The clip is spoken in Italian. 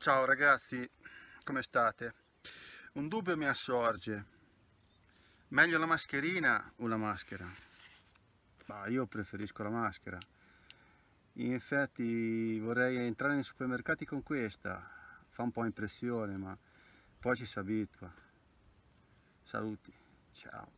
Ciao ragazzi, come state? Un dubbio mi assorge. Meglio la mascherina o la maschera? Ma io preferisco la maschera. In effetti vorrei entrare nei supermercati con questa. Fa un po' impressione, ma poi ci si abitua. Saluti, ciao.